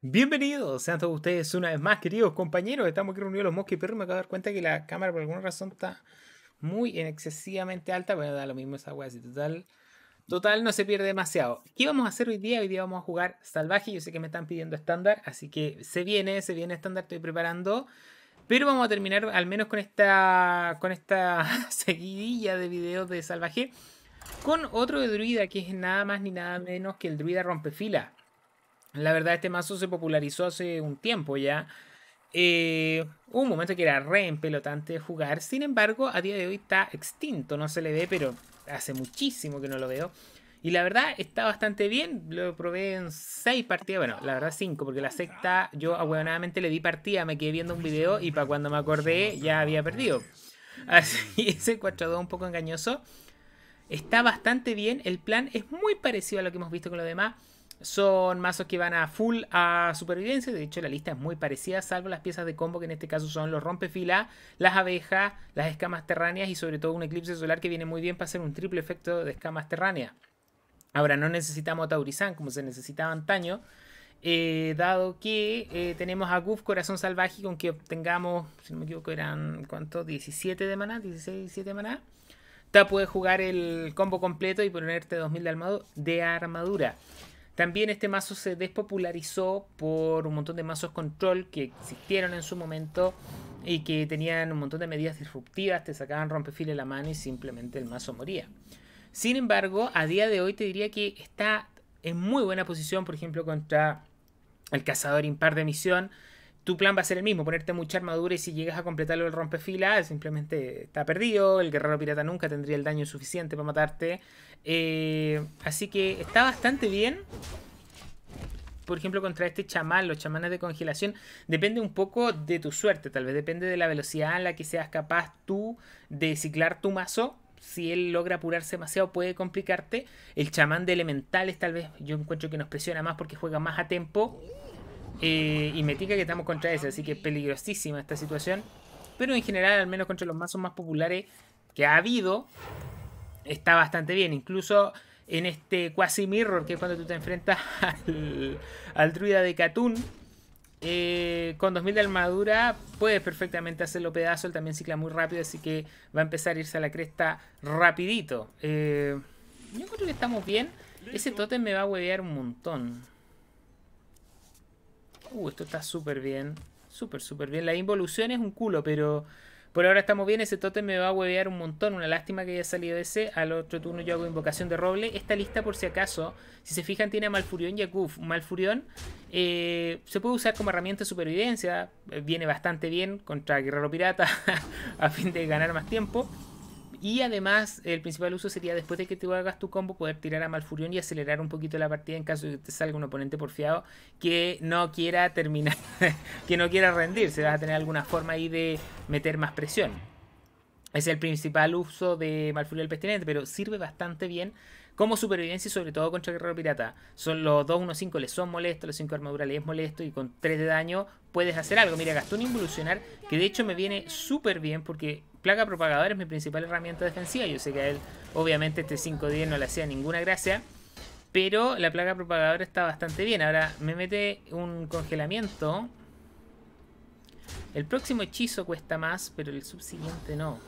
Bienvenidos sean todos ustedes una vez más, queridos compañeros. Estamos aquí reunidos los mosques y Me acabo de dar cuenta que la cámara por alguna razón está muy en excesivamente alta. Bueno, da lo mismo esa wea, así total. Total, no se pierde demasiado. ¿Qué vamos a hacer hoy día? Hoy día vamos a jugar salvaje. Yo sé que me están pidiendo estándar, así que se viene, se viene estándar, estoy preparando. Pero vamos a terminar al menos con esta, con esta seguidilla de videos de salvaje. Con otro de druida que es nada más ni nada menos que el druida rompefila la verdad, este mazo se popularizó hace un tiempo ya. Eh, un momento que era re empelotante jugar. Sin embargo, a día de hoy está extinto. No se le ve, pero hace muchísimo que no lo veo. Y la verdad está bastante bien. Lo probé en 6 partidas. Bueno, la verdad 5, porque la sexta yo ahueonadamente le di partida. Me quedé viendo un video y para cuando me acordé ya había perdido. Así ese 4-2 un poco engañoso. Está bastante bien. El plan es muy parecido a lo que hemos visto con los demás. Son mazos que van a full a supervivencia. De hecho, la lista es muy parecida, salvo las piezas de combo, que en este caso son los rompefila, las abejas, las escamas terráneas y sobre todo un eclipse solar que viene muy bien para hacer un triple efecto de escamas terráneas. Ahora, no necesitamos taurizan Taurizán como se necesitaba antaño. Eh, dado que eh, tenemos a Goof Corazón Salvaje con que obtengamos, si no me equivoco, eran ¿cuánto? 17 de maná, 16, 17 de maná. Te puedes jugar el combo completo y ponerte 2000 de, armadura. También este mazo se despopularizó por un montón de mazos control que existieron en su momento y que tenían un montón de medidas disruptivas, te sacaban rompefile la mano y simplemente el mazo moría. Sin embargo, a día de hoy te diría que está en muy buena posición, por ejemplo, contra el cazador impar de misión, tu plan va a ser el mismo, ponerte mucha armadura y si llegas a completarlo el rompefila, ah, simplemente está perdido, el guerrero pirata nunca tendría el daño suficiente para matarte. Eh, así que está bastante bien. Por ejemplo, contra este chamán, los chamanes de congelación, depende un poco de tu suerte, tal vez depende de la velocidad en la que seas capaz tú de ciclar tu mazo si él logra apurarse demasiado puede complicarte. El chamán de elementales tal vez yo encuentro que nos presiona más porque juega más a tempo. Eh, y me que estamos contra ese, así que peligrosísima esta situación. Pero en general, al menos contra los mazos más populares que ha habido, está bastante bien. Incluso en este Quasi Mirror, que es cuando tú te enfrentas al, druida de Katun, eh, con 2000 de armadura puedes perfectamente hacerlo pedazo. Él también cicla muy rápido, así que va a empezar a irse a la cresta rapidito. Eh, yo creo que estamos bien. Ese totem me va a huevear un montón. Uh, esto está súper bien. Súper, súper bien. La involución es un culo, pero por ahora estamos bien. Ese tótem me va a huevear un montón. Una lástima que haya salido ese. Al otro turno yo hago invocación de roble. Esta lista, por si acaso, si se fijan, tiene a Malfurión y a Kuf. Malfurión eh, se puede usar como herramienta de supervivencia. Viene bastante bien contra Guerrero Pirata a fin de ganar más tiempo. Y además, el principal uso sería después de que te hagas tu combo, poder tirar a Malfurión y acelerar un poquito la partida en caso de que te salga un oponente porfiado que no quiera terminar, que no quiera rendirse. Vas a tener alguna forma ahí de meter más presión. Es el principal uso de Malfurión el Pestilente, pero sirve bastante bien como supervivencia y sobre todo contra guerrero pirata. Son los 2, 1, 5 les son molestos, los 5 armaduras les es molesto y con 3 de daño puedes hacer algo. Mira, gastó un involucionar que de hecho me viene súper bien porque plaga propagadora es mi principal herramienta defensiva. Yo sé que a él obviamente este 5-10 no le hacía ninguna gracia. Pero la plaga propagadora está bastante bien. Ahora me mete un congelamiento. El próximo hechizo cuesta más, pero el subsiguiente no.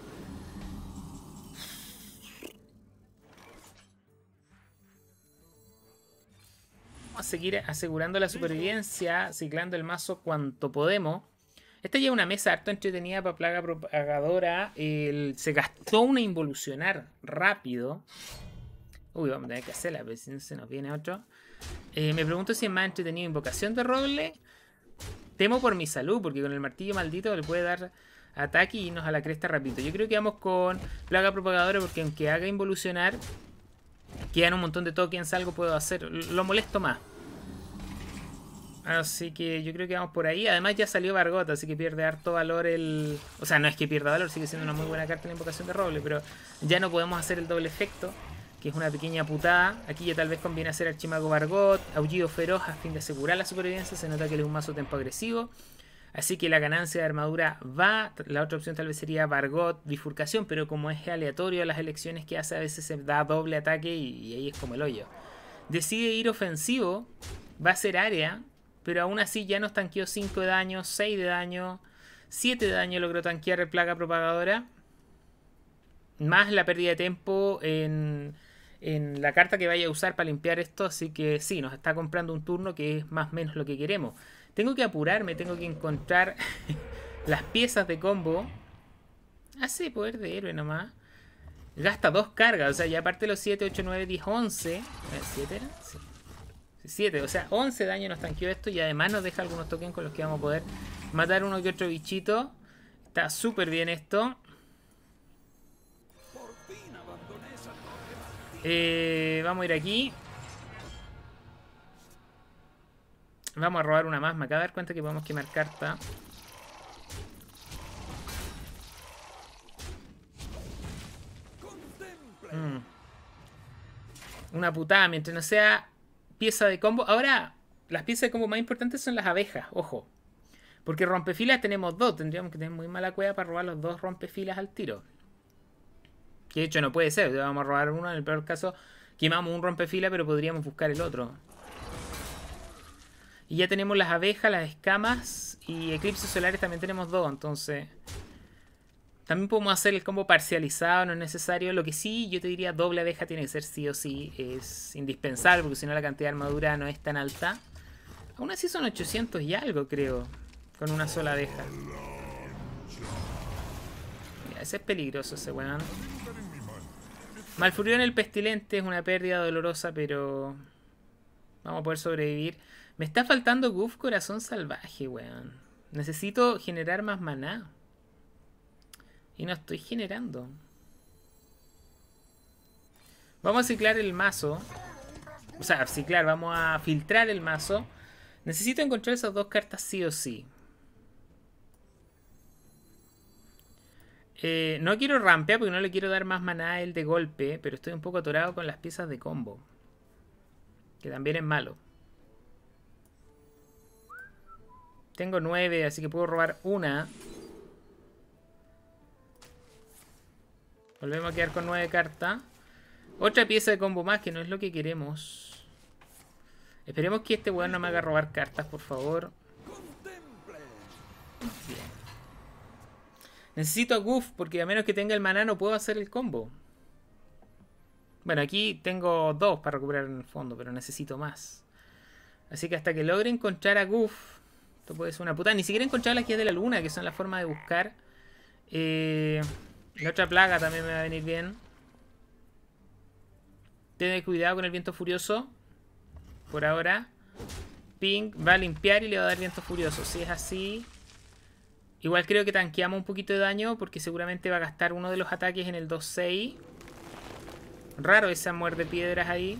seguir asegurando la supervivencia, ciclando el mazo cuanto podemos. Esta ya es una mesa harto entretenida para plaga propagadora. se gastó una involucionar rápido. Uy, vamos a tener que hacerla, pero si no se nos viene otro. Eh, me pregunto si es más entretenido invocación de roble. Temo por mi salud, porque con el martillo maldito le puede dar ataque y nos a la cresta rápido. Yo creo que vamos con plaga propagadora, porque aunque haga involucionar, Quedan un montón de tokens, algo puedo hacer. Lo molesto más. Así que yo creo que vamos por ahí. Además ya salió Bargot, así que pierde harto valor el... O sea, no es que pierda valor, sigue siendo una muy buena carta la invocación de roble, pero ya no podemos hacer el doble efecto, que es una pequeña putada. Aquí ya tal vez conviene hacer Archimago Bargot, Aullido Feroz a fin de asegurar la supervivencia. Se nota que le es un mazo tempo agresivo. Así que la ganancia de armadura va. La otra opción tal vez sería Vargot, bifurcación, pero como es aleatorio las elecciones que hace, a veces se da doble ataque y, ahí es como el hoyo. Decide ir ofensivo, va a ser área, pero aún así ya nos tanqueó 5 de daño, 6 de daño, 7 de daño logró tanquear plaga propagadora. Más la pérdida de tiempo en, en la carta que vaya a usar para limpiar esto, así que sí, nos está comprando un turno que es más o menos lo que queremos. Tengo que apurarme, tengo que encontrar las piezas de combo. Hace poder de héroe nomás. Gasta dos cargas, o sea, ya aparte los 7, 8, 9, 10, 11. ¿7 7, o sea, 11 daño nos tanqueó esto y además nos deja algunos tokens con los que vamos a poder matar uno que otro bichito. Está súper bien esto. Eh, vamos a ir aquí. Vamos a robar una más. Me acabo de dar cuenta que podemos quemar carta. Mm. Una putada. Mientras no sea pieza de combo. Ahora, las piezas de combo más importantes son las abejas. Ojo. Porque rompefilas tenemos dos. Tendríamos que tener muy mala cueva para robar los dos rompefilas al tiro. Que de hecho no puede ser. Vamos a robar uno. En el peor caso, quemamos un rompefila, pero podríamos buscar el otro. Y ya tenemos las abejas, las escamas y eclipses solares también tenemos dos, entonces... También podemos hacer el combo parcializado, no es necesario. Lo que sí, yo te diría doble abeja tiene que ser sí o sí. Es indispensable porque si no la cantidad de armadura no es tan alta. Aún así son 800 y algo, creo. Con una sola abeja. Mira, ese es peligroso ese weón. Malfurión el pestilente es una pérdida dolorosa, pero... Vamos a poder sobrevivir. Me está faltando Goof Corazón Salvaje, weón. Necesito generar más maná. Y no estoy generando. Vamos a ciclar el mazo. O sea, ciclar, vamos a filtrar el mazo. Necesito encontrar esas dos cartas sí o sí. Eh, no quiero rampear porque no le quiero dar más maná a él de golpe, pero estoy un poco atorado con las piezas de combo. Que también es malo. Tengo nueve, así que puedo robar una. Volvemos a quedar con nueve cartas. Otra pieza de combo más, que no es lo que queremos. Esperemos que este weón no me haga robar cartas, por favor. Necesito a Goof, porque a menos que tenga el maná no puedo hacer el combo. Bueno, aquí tengo dos para recuperar en el fondo, pero necesito más. Así que hasta que logre encontrar a Goof, puede ser una puta. Ni siquiera encontrar encontrado las guías de la luna, que son la forma de buscar. Y eh, la otra plaga también me va a venir bien. Tened cuidado con el viento furioso. Por ahora. Pink va a limpiar y le va a dar viento furioso. Si es así... Igual creo que tanqueamos un poquito de daño porque seguramente va a gastar uno de los ataques en el 2-6. Raro esa muerte piedras ahí.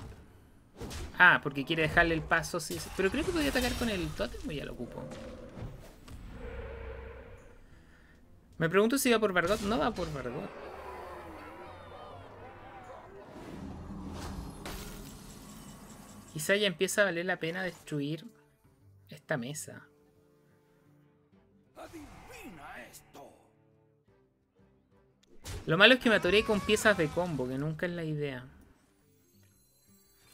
Ah, porque quiere dejarle el paso. Sí, Pero creo que podía atacar con el totem o ya lo ocupo. Me pregunto si va por Bardot No va por Bardot Quizá ya empieza a valer la pena destruir esta mesa. Lo malo es que me atoré con piezas de combo, que nunca es la idea.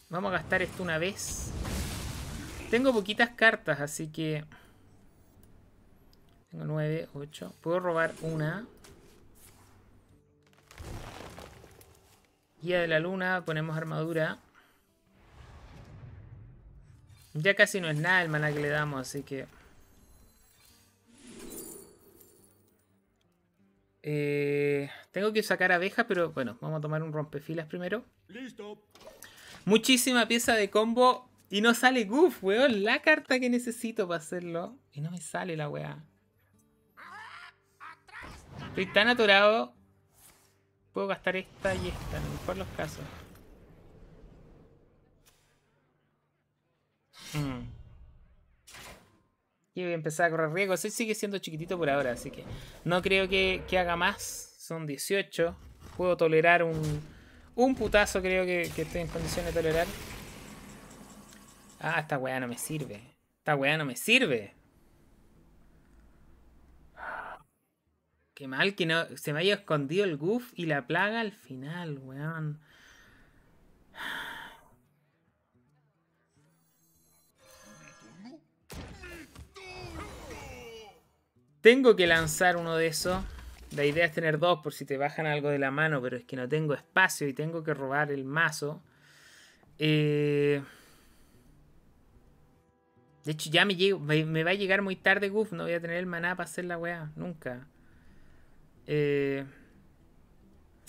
Vamos a gastar esto una vez. Tengo poquitas cartas, así que... Tengo 9, 8. Puedo robar una. Guía de la luna, ponemos armadura. Ya casi no es nada el maná que le damos, así que... Eh, tengo que sacar abejas, pero bueno, vamos a tomar un rompefilas primero. Listo. Muchísima pieza de combo y no sale Goof, weón. La carta que necesito para hacerlo. Y no me sale la weá. Estoy tan aturado. Puedo gastar esta y esta, en mejor los casos. Mm. Y voy a empezar a correr riesgos. Se sigue siendo chiquitito por ahora, así que no creo que haga más. Son 18. Puedo tolerar un, un putazo creo que, estoy en condiciones de tolerar. Ah, esta weá no me sirve. Esta weá no me sirve. Qué mal que no se me haya escondido el goof y la plaga al final, weón. Tengo que lanzar uno de esos. La idea es tener dos por si te bajan algo de la mano, pero es que no tengo espacio y tengo que robar el mazo. Eh, de hecho, ya me, me, va a llegar muy tarde guf. No voy a tener el maná para hacer la weá. Nunca. Eh...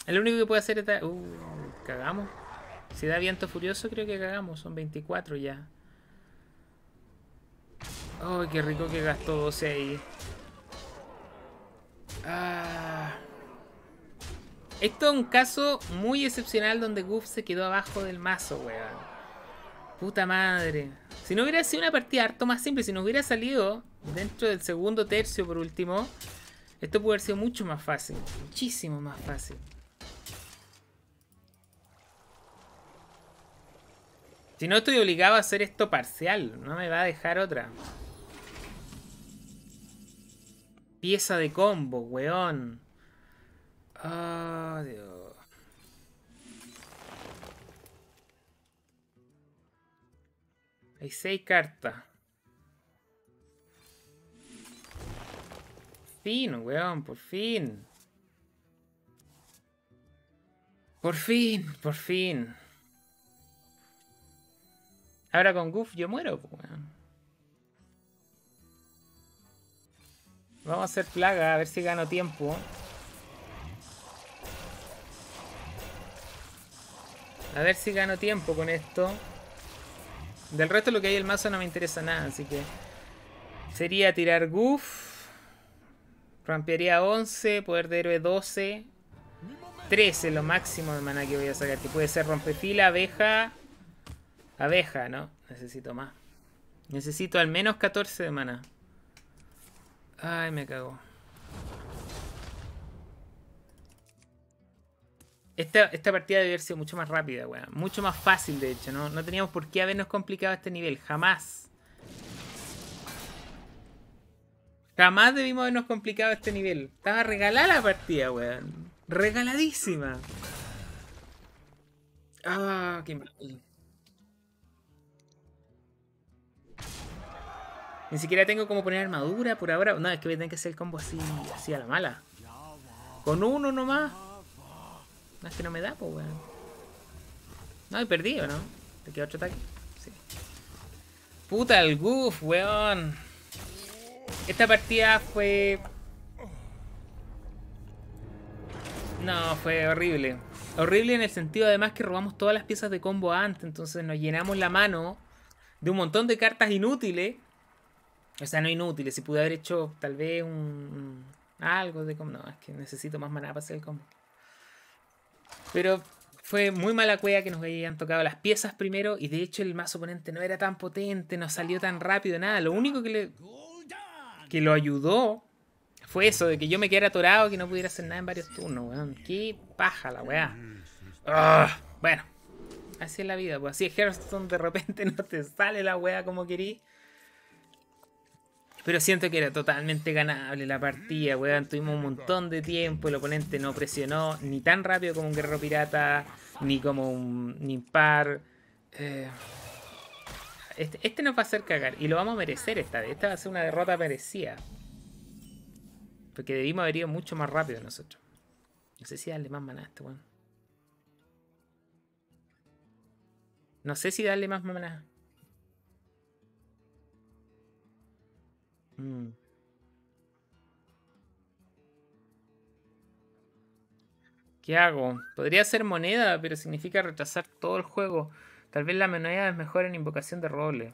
Lo único que puedo hacer es... Uh, cagamos. Si da viento furioso, creo que cagamos. Son 24 ya. Ay, qué rico que gastó 12 ahí. Ah. Esto es un caso muy excepcional donde Goof se quedó abajo del mazo, weón. Puta madre. Si no hubiera sido una partida harto más simple, si no hubiera salido dentro del segundo tercio por último, esto pudo haber sido mucho más fácil. Muchísimo más fácil. Si no estoy obligado a hacer esto parcial, no me va a dejar otra pieza de combo, weón. Ah, Hay seis cartas. fin, weón, por fin. Por fin, por fin. Ahora con Goof yo muero, pues, weón. Vamos a hacer plaga, a ver si gano tiempo. A ver si gano tiempo con esto. Del resto lo que hay el mazo no me interesa nada, así que... Sería tirar Goof. Rampearía 11, poder de héroe 12. 13 lo máximo de maná que voy a sacar. Que puede ser rompefila, abeja... Abeja, ¿no? Necesito más. Necesito al menos 14 de maná. Ay, me cago. Esta, partida debe haber sido mucho más rápida, weón. Mucho más fácil, de hecho, ¿no? No teníamos por qué habernos complicado este nivel. Jamás. Jamás debimos habernos complicado este nivel. Estaba regalada la partida, weón. Regaladísima. Ah, qué mal. Ni siquiera tengo como poner armadura por ahora. No, es que voy que hacer el combo así, así a la mala. Con uno nomás. No, es que no me da, pues, weón. No, he perdido, ¿no? ¿Te queda otro ataque? Sí. Puta el goof, weón. Esta partida fue... No, fue horrible. Horrible en el sentido además que robamos todas las piezas de combo antes, entonces nos llenamos la mano de un montón de cartas inútiles o sea, no inútiles. Si pude haber hecho tal vez un. algo de como. No, es que necesito más maná para hacer el combo. Pero fue muy mala cueva que nos habían tocado las piezas primero. Y de hecho, el más oponente no era tan potente, no salió tan rápido, nada. Lo único que le. que lo ayudó fue eso, de que yo me quedara atorado, que no pudiera hacer nada en varios turnos, weón. Qué paja la weá. Ah, bueno, así es la vida, pues así es Hearthstone, de repente no te sale la weá como querí. Pero siento que era totalmente ganable la partida, weón. Tuvimos un montón de tiempo, el oponente no presionó ni tan rápido como un guerrero pirata, ni como un impar. Eh, este, este, nos va a hacer cagar y lo vamos a merecer esta vez. Esta va a ser una derrota merecida. Porque debimos haber ido mucho más rápido nosotros. No sé si darle más maná a este weón. No sé si darle más maná. Mm. ¿Qué hago? Podría hacer moneda, pero significa retrasar todo el juego. Tal vez la moneda es mejor en invocación de roble.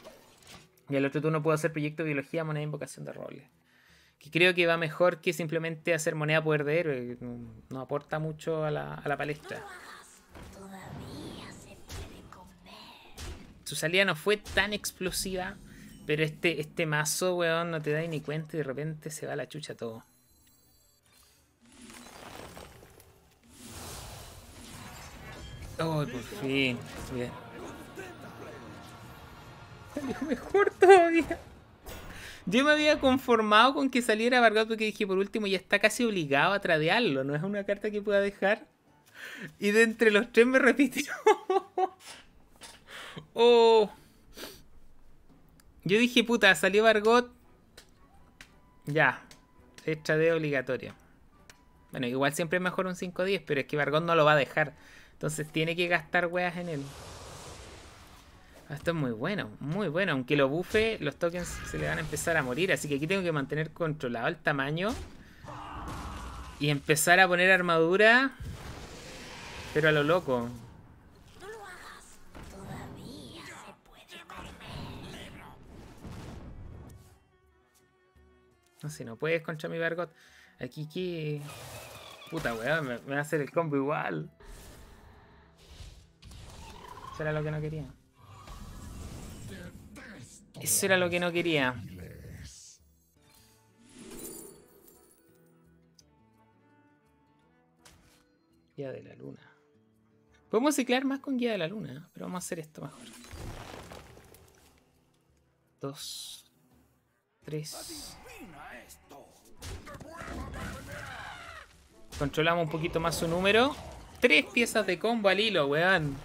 Y al otro turno puedo hacer proyecto de biología, moneda, invocación de roble. Que creo que va mejor que simplemente hacer moneda poder de héroe. No, aporta mucho a la, a la palestra. Su salida no fue tan explosiva pero este, este mazo, weón, no te da ni cuenta y de repente se va la chucha todo. Oh, por fin. Bien. mejor todavía. Yo me había conformado con que saliera Vargas porque dije, por último, ya está casi obligado a tradearlo. No es una carta que pueda dejar. Y de entre los tres me repitió. oh. Yo dije, puta, salió Bargot. Ya. extra de obligatorio. Bueno, igual siempre es mejor un 5-10, pero es que Vargot no lo va a dejar. Entonces tiene que gastar weas en él. Ah, esto es muy bueno, muy bueno. Aunque lo bufe, los tokens se le van a empezar a morir. Así que aquí tengo que mantener controlado el tamaño. Y empezar a poner armadura. Pero a lo loco. No Si no puedes contra mi vergot. Aquí que. Puta weón, me, va a hacer el combo igual. Eso era lo que no quería. Eso era lo que no quería. Guía de la luna. Podemos ciclar más con guía de la luna, pero vamos a hacer esto mejor. Dos. Tres. Controlamos un poquito más su número. Tres piezas de combo al hilo, weón.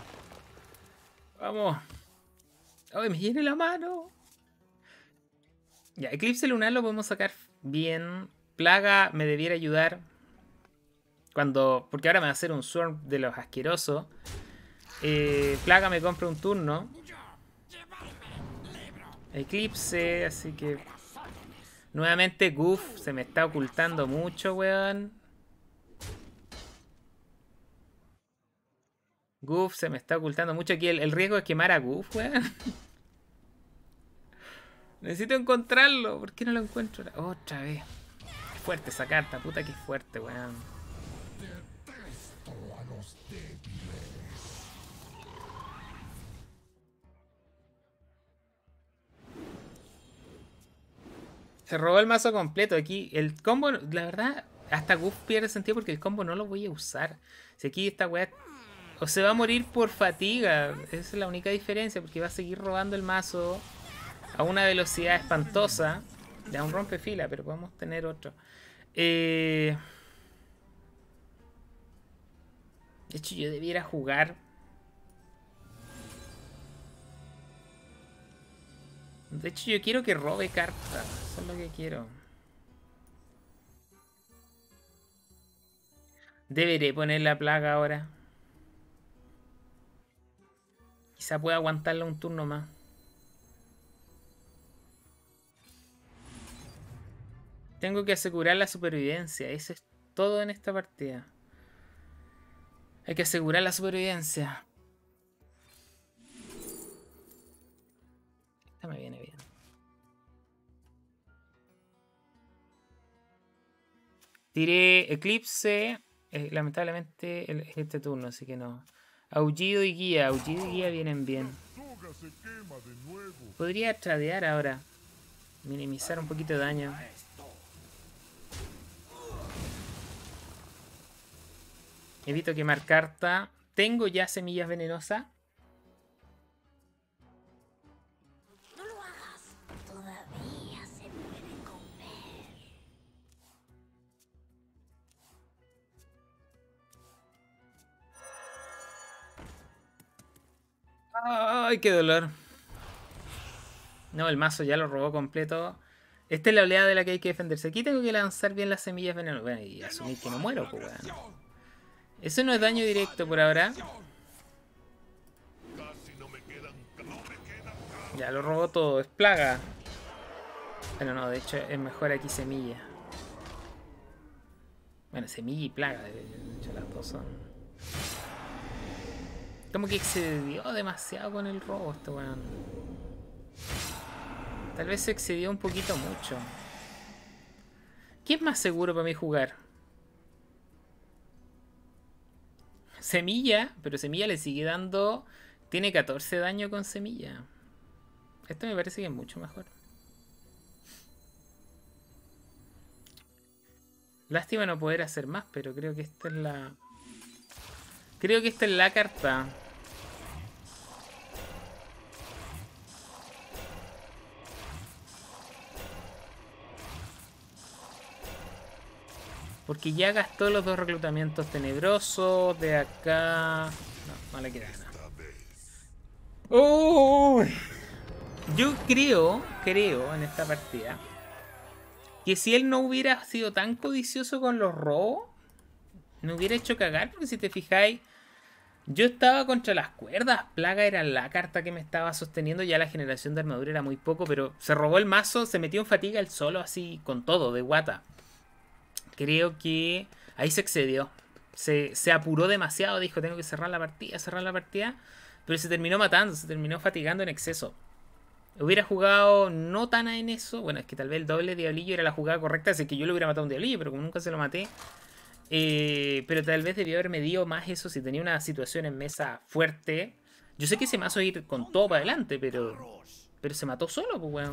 Vamos. Ay, me viene la mano. Ya, Eclipse Lunar lo podemos sacar bien. Plaga me debiera ayudar. Cuando. Porque ahora me va a hacer un Swarm de los asquerosos. Eh, Plaga me compra un turno. Eclipse, así que Nuevamente, Goof se me está ocultando mucho, weón. Goof se me está ocultando mucho aquí. El, riesgo es quemar a Goof, weón. Necesito encontrarlo. ¿Por qué no lo encuentro? Otra vez. fuerte esa carta, puta que fuerte, weón. Se robó el mazo completo aquí. El combo, la verdad, hasta Gus pierde sentido porque el combo no lo voy a usar. Si aquí esta weá o se va a morir por fatiga. Esa es la única diferencia porque va a seguir robando el mazo a una velocidad espantosa. Le da un rompe fila, pero podemos tener otro. Eh... De hecho, yo debiera jugar De hecho, yo quiero que robe cartas. Eso es lo que quiero. Deberé poner la plaga ahora. Quizá pueda aguantarla un turno más. Tengo que asegurar la supervivencia. Eso es todo en esta partida. Hay que asegurar la supervivencia. Esta me viene Diré Eclipse. Eh, lamentablemente el, este turno, así que no. Aullido y guía. Aullido y guía vienen bien. Podría tradear ahora. Minimizar un poquito de daño. Evito quemar carta. Tengo ya semillas venenosas. Ay, qué dolor. No, el mazo ya lo robó completo. Esta es la oleada de la que hay que defenderse. Aquí tengo que lanzar bien las semillas venenosas. Bueno, y asumir que no muero, pues, Eso no es daño directo por ahora. Ya lo robó todo, es plaga. Bueno, no, de hecho es mejor aquí semilla. Bueno, semilla y plaga, de hecho las dos son... Como que excedió demasiado con el robo este weón. Tal vez se excedió un poquito mucho. ¿Quién es más seguro para mí jugar? Semilla, pero Semilla le sigue dando... Tiene 14 daño con Semilla. Esto me parece que es mucho mejor. Lástima no poder hacer más, pero creo que esta es la... Creo que esta es la carta. Porque ya gastó los dos reclutamientos tenebrosos de acá. No, le que nada. ¡Oh! Yo creo, creo en esta partida que si él no hubiera sido tan codicioso con los robos, no hubiera hecho cagar porque si te fijáis, yo estaba contra las cuerdas. Plaga era la carta que me estaba sosteniendo. Ya la generación de armadura era muy poco, pero se robó el mazo, se metió en fatiga el solo así con todo, de guata. Creo que ahí se excedió. Se, apuró demasiado, dijo, tengo que cerrar la partida, cerrar la partida. Pero se terminó matando, se terminó fatigando en exceso. Hubiera jugado no tan en eso. Bueno, es que tal vez el doble diablillo era la jugada correcta, así que yo le hubiera matado a un diablillo, pero como nunca se lo maté, eh, pero tal vez debió haber medido más eso si tenía una situación en mesa fuerte. Yo sé que se me hace ir con todo para adelante, pero. Pero se mató solo, pues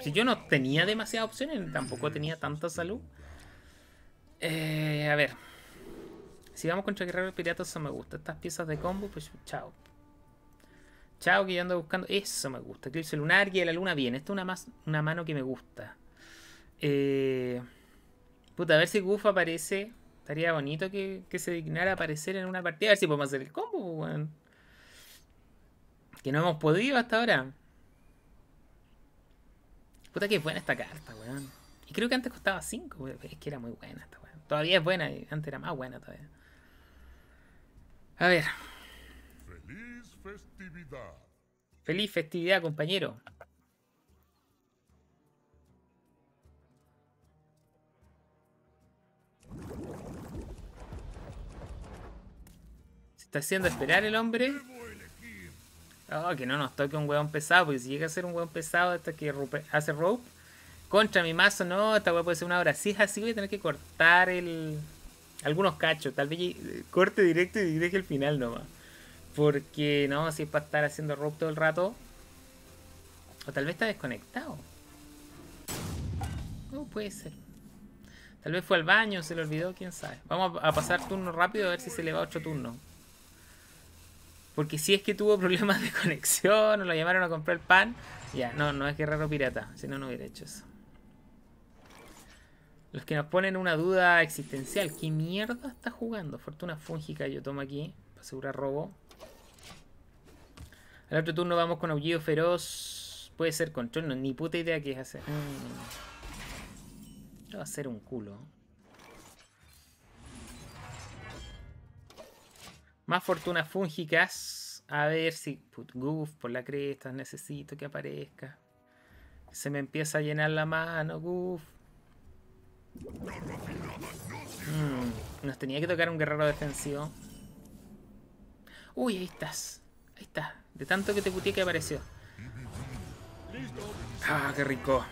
Si yo no tenía demasiadas opciones, tampoco tenía tanta salud. Eh, a ver. Si vamos contra guerreros Pirata, eso me gusta. Estas piezas de combo, pues chao. Chao, que yo ando buscando. Eso me gusta. que Eclipse lunar, y la luna, bien. Esta es una, más, una mano que me gusta. Eh, puta, a ver si gufo aparece. Estaría bonito que, se dignara aparecer en una partida. A ver si podemos hacer el combo, pues, weón. Que no hemos podido hasta ahora. Puta que es buena esta carta, weón. Y creo que antes costaba 5, weón. Es que era muy buena esta weón. Todavía es buena, y antes era más buena todavía. A ver. Feliz festividad. Feliz festividad, compañero. está haciendo esperar el hombre. Oh, que no nos toque un hueón pesado, porque si llega a ser un hueón pesado, hasta que hace rope. Contra mi mazo, no, esta hueá puede ser una hora. Si es así, voy a tener que cortar el. Algunos cachos, tal vez corte directo y dirige el final nomás. Porque no, si es para estar haciendo rope todo el rato. O tal vez está desconectado. No puede ser. Tal vez fue al baño, se le olvidó, quién sabe. Vamos a pasar turno rápido a ver si se le va otro turno. Porque si es que tuvo problemas de conexión o lo llamaron a comprar pan, ya, no, no es raro pirata, si no, no hubiera hecho eso. Los que nos ponen una duda existencial, ¿qué mierda está jugando? Fortuna fúngica yo tomo aquí, para asegurar robo. Al otro turno vamos con aullido feroz, puede ser control, no, ni puta idea qué es hacer. Mm. Va a ser un culo. Más fortunas fúngicas. A ver si. Put goof por la cresta. Necesito que aparezca. Se me empieza a llenar la mano, goof. Mm, nos tenía que tocar un guerrero defensivo. Uy, ahí estás. Ahí está. De tanto que te puteé que apareció. Ah, qué rico.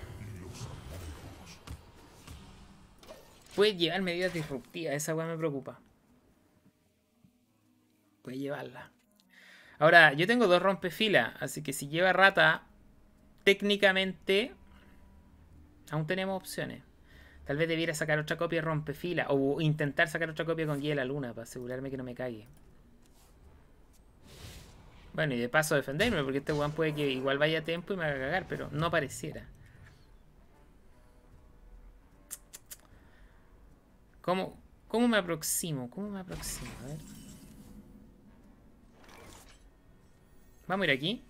Puede llevar medidas disruptivas, esa weá me preocupa a llevarla. Ahora, yo tengo dos rompefilas, así que si lleva rata, técnicamente aún tenemos opciones. Tal vez debiera sacar otra copia rompefila o intentar sacar otra copia con guía de la luna para asegurarme que no me cague. Bueno, y de paso defenderme, porque este weón puede que igual vaya a tiempo y me haga cagar, pero no pareciera. ¿Cómo, cómo me aproximo? ¿Cómo me aproximo? A ver. Vamos a ir aquí.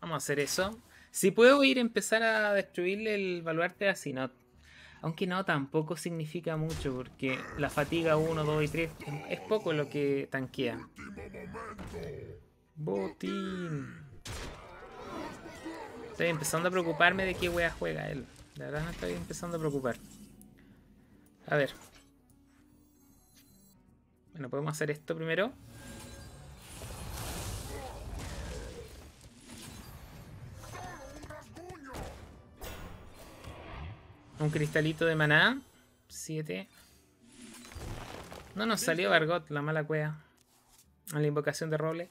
Vamos a hacer eso. Si puedo ir a empezar a destruirle el baluarte así. no, Aunque no, tampoco significa mucho porque la fatiga 1, 2 y 3 es poco lo que tanquea. Botín. Estoy empezando a preocuparme de qué wea juega él. La verdad me estoy empezando a preocupar. A ver. Bueno, podemos hacer esto primero. Un cristalito de maná. Siete. No nos salió Bargot, la mala cueva. A la invocación de roble.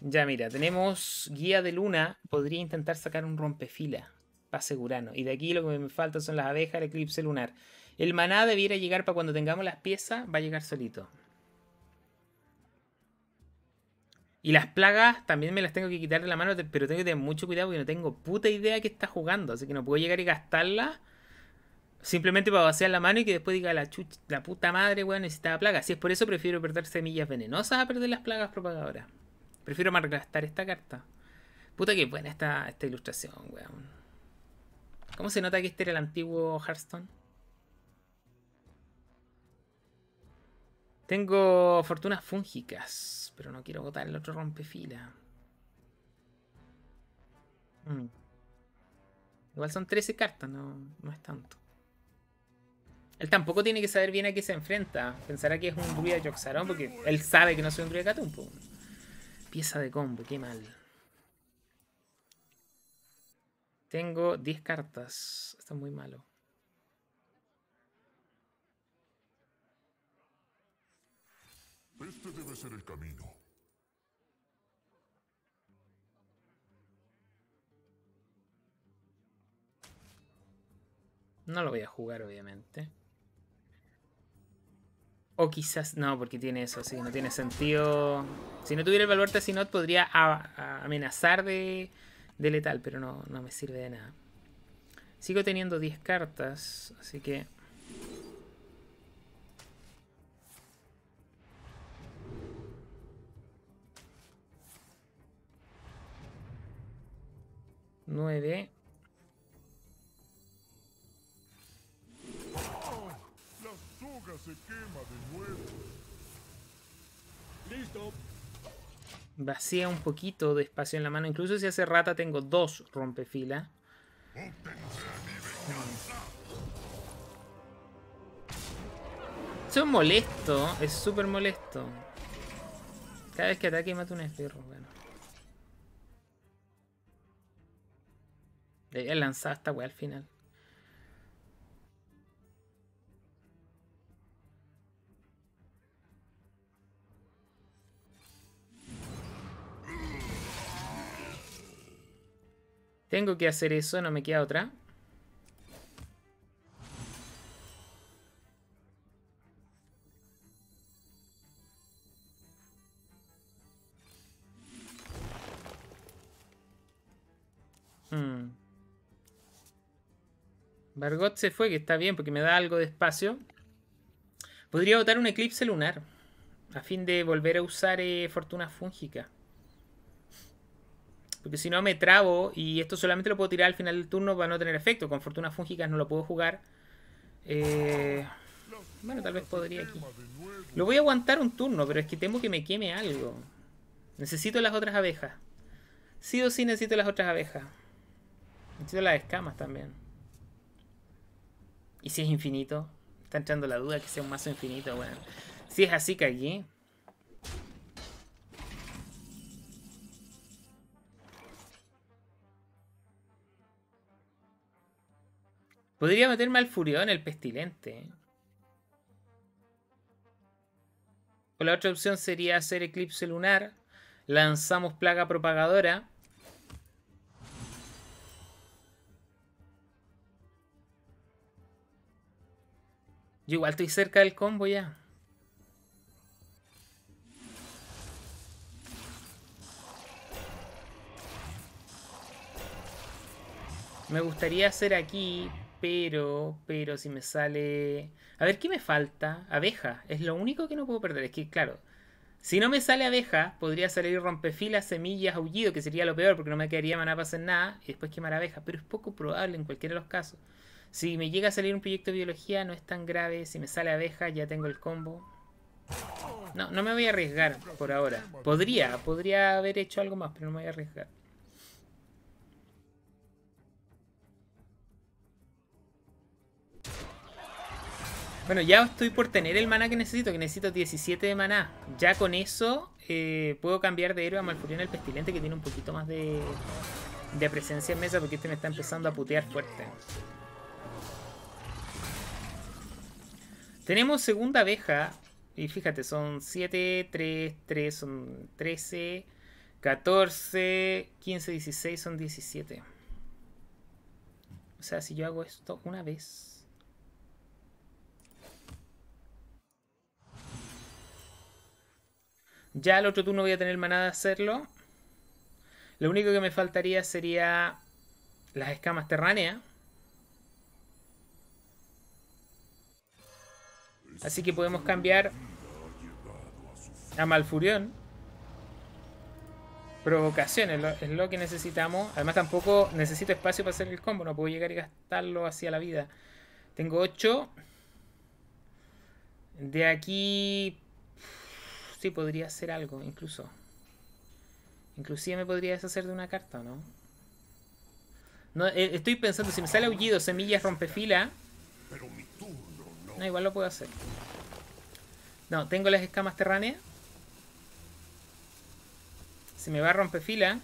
Ya, mira, tenemos guía de luna. Podría intentar sacar un rompefila asegurando Y de aquí lo que me falta son las abejas, el eclipse lunar. El maná debiera llegar para cuando tengamos las piezas, va a llegar solito. Y las plagas también me las tengo que quitar de la mano, pero tengo que tener mucho cuidado porque no tengo puta idea que está jugando. Así que no puedo llegar y gastarla simplemente para vaciar la mano y que después diga la, la puta madre, weón, necesitaba plagas. Si es por eso, prefiero perder semillas venenosas a perder las plagas propagadoras. Prefiero gastar esta carta. Puta que buena esta, esta ilustración, weón. ¿Cómo se nota que este era el antiguo Hearthstone? Tengo fortunas fúngicas, pero no quiero botar el otro rompefila. Mm. Igual son 13 cartas, no, es tanto. Él tampoco tiene que saber bien a qué se enfrenta. Pensará que es un druida Yoxarón porque él sabe que no soy un druida Catumpo. Pieza de combo, qué mal. Tengo 10 cartas. Está muy malo. Este debe ser el camino. No lo voy a jugar, obviamente. O quizás no, porque tiene eso, sí, no tiene sentido. Si no tuviera el baluarte no, podría amenazar de de letal, pero no, me sirve de nada. Sigo teniendo 10 cartas, así que... Nueve. La se quema de nuevo. Listo vacía un poquito de espacio en la mano. Incluso si hace rata tengo dos rompefila. Eso mm. es molesto, es súper molesto. Cada vez que ataque mata un esbirro, bueno. Debería lanzar esta wea al final. Tengo que hacer eso, no me queda otra. Hmm. Bargot se fue, que está bien porque me da algo de espacio. Podría botar un eclipse lunar a fin de volver a usar eh, fortuna fúngica. Porque si no me trabo y esto solamente lo puedo tirar al final del turno para no tener efecto. Con fortunas fúngicas no lo puedo jugar. Eh, bueno, tal vez podría aquí. Lo voy a aguantar un turno, pero es que temo que me queme algo. Necesito las otras abejas. Sí o sí necesito las otras abejas. Necesito las escamas también. ¿Y si es infinito? Está entrando la duda que sea un mazo infinito, bueno. Si es así, cagué. Podría meterme al furión, el pestilente. O la otra opción sería hacer eclipse lunar. Lanzamos plaga propagadora. Yo igual estoy cerca del combo ya. Me gustaría hacer aquí pero, pero si me sale... A ver, ¿qué me falta? Abeja. Es lo único que no puedo perder. Es que, claro, si no me sale abeja, podría salir rompefilas, semillas, aullido, que sería lo peor porque no me quedaría maná para hacer nada y después quemar abeja. Pero es poco probable en cualquiera de los casos. Si me llega a salir un proyecto de biología, no es tan grave. Si me sale abeja, ya tengo el combo. No, no me voy a arriesgar por ahora. Podría, podría haber hecho algo más, pero no me voy a arriesgar. Bueno, ya estoy por tener el maná que necesito, que necesito 17 de maná. Ya con eso eh, puedo cambiar de héroe a Malfurión el Pestilente, que tiene un poquito más de, de presencia en mesa, porque este me está empezando a putear fuerte. Tenemos segunda abeja, y fíjate, son 7, 3, 3, son 13, 14, 15, 16, son 17. O sea, si yo hago esto una vez... Ya el otro turno voy a tener manada de hacerlo. Lo único que me faltaría sería las escamas terráneas. Así que podemos cambiar a Malfurión. Provocación es lo, es lo, que necesitamos. Además tampoco necesito espacio para hacer el combo. No puedo llegar y gastarlo hacia la vida. Tengo 8. De aquí y podría hacer algo, incluso. Inclusive me podría deshacer de una carta, ¿no? no eh, estoy pensando, si me sale aullido, semillas, rompefila... No, igual lo puedo hacer. No, tengo las escamas terráneas. Si me va a rompefila.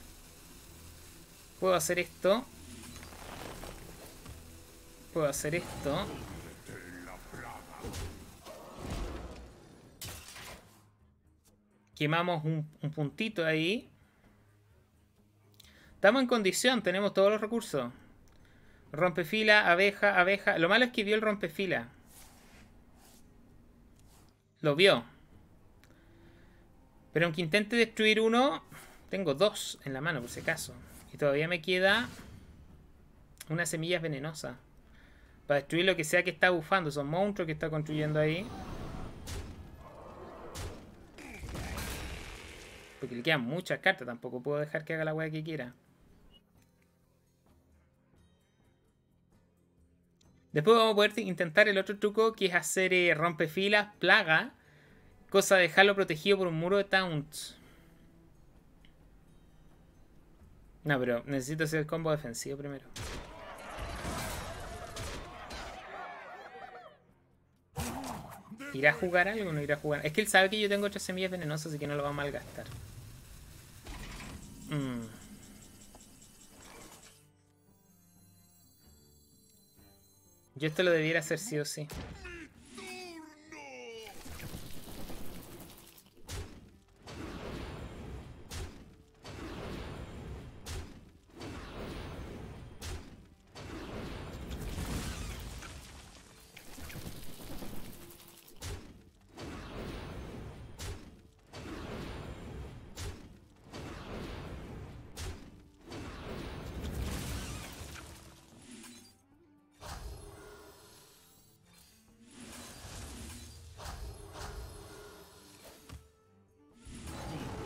Puedo hacer esto. Puedo hacer esto. Quemamos un, puntito ahí. Estamos en condición, tenemos todos los recursos. Rompefila, abeja, abeja. Lo malo es que vio el rompefila. Lo vio. Pero aunque intente destruir uno, tengo dos en la mano por si acaso. Y todavía me queda Una semilla venenosa. Para destruir lo que sea que está bufando. Esos monstruos que está construyendo ahí. Porque le quedan muchas cartas, tampoco puedo dejar que haga la weá que quiera. Después vamos a poder intentar el otro truco que es hacer eh, rompefilas, plaga, cosa de dejarlo protegido por un muro de taunt. No, pero necesito hacer el combo defensivo primero. ¿Irá a jugar algo no irá a jugar? Es que él sabe que yo tengo 8 semillas venenosas, así que no lo va a malgastar. Mm. Yo esto lo debiera hacer sí o sí.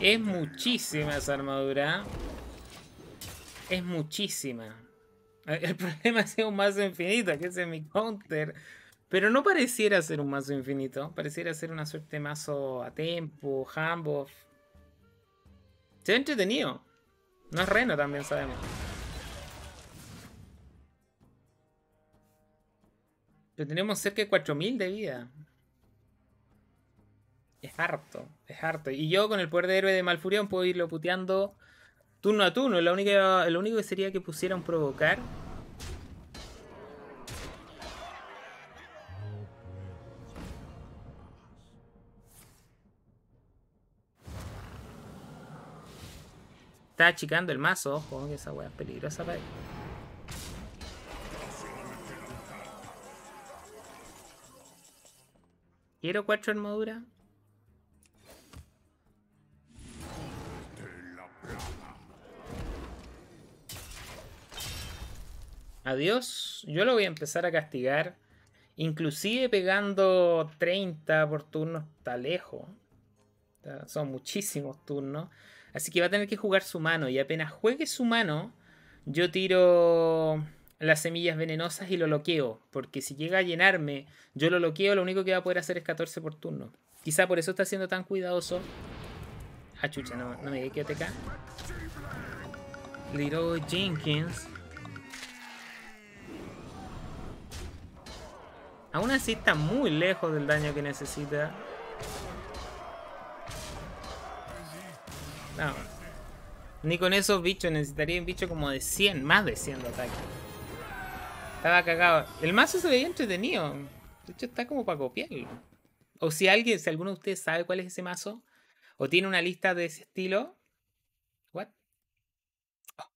Es muchísima esa armadura. Es muchísima. El problema es que es un mazo infinito, que es mi counter. Pero no pareciera ser un mazo infinito. Pareciera ser una suerte de mazo a tempo, ambos. Se ha entretenido. No es reno también, sabemos. Pero tenemos cerca de 4000 de vida es harto, es harto. Y yo con el poder de héroe de Malfurión puedo irlo puteando turno a turno. Lo único, lo único que sería que pusieran provocar. Está achicando el mazo. Ojo, que esa weá es peligrosa para él. Quiero cuatro armaduras. Adiós, yo lo voy a empezar a castigar, inclusive pegando 30 por turno, está lejos. Son muchísimos turnos. Así que va a tener que jugar su mano. Y apenas juegue su mano, yo tiro las semillas venenosas y lo loqueo, Porque si llega a llenarme, yo lo loqueo, lo único que va a poder hacer es 14 por turno. Quizá por eso está siendo tan cuidadoso. Ah, chucha, no, no me te acá. Little Jenkins. Aún así está muy lejos del daño que necesita. Ni con esos bichos. Necesitaría un bicho como de 100. Más de 100 de ataque. Estaba cagado. El mazo se veía entretenido. De hecho está como para copiarlo. O si alguien, si alguno de ustedes sabe cuál es ese mazo. O tiene una lista de ese estilo. What? Oh,